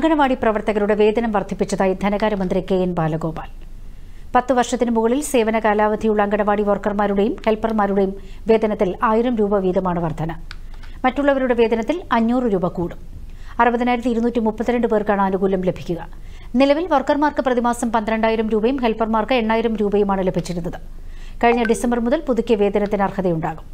അങ്കണവാടി പ്രവർത്തകരുടെ വേതനം വർദ്ധിപ്പിച്ചതായി ധനകാര്യമന്ത്രി കെ എൻ ബാലഗോപാൽ പത്ത് വർഷത്തിന് മുകളിൽ സേവന കാലാവധിയുള്ള അങ്കണവാടി വർക്കർമാരുടെയും ഹെൽപ്പർമാരുടെയും വേതനത്തിൽ ആയിരം രൂപ വീതമാണ് വർധന മറ്റുള്ളവരുടെ വേതനത്തിൽ അഞ്ഞൂറ് രൂപ കൂടും അറുപതിനായിരത്തി ഇരുന്നൂറ്റി മുപ്പത്തിരണ്ട് പേർക്കാണ് ആനുകൂല്യം ലഭിക്കുക നിലവിൽ വർക്കർമാർക്ക് പ്രതിമാസം പന്ത്രണ്ടായിരം രൂപയും ഹെൽപ്പർമാർക്ക് എണ്ണായിരം രൂപയുമാണ് ലഭിച്ചിരുന്നത് കഴിഞ്ഞ ഡിസംബർ മുതൽ പുതുക്കിയ വേതനത്തിന് അർഹതയുണ്ടാകും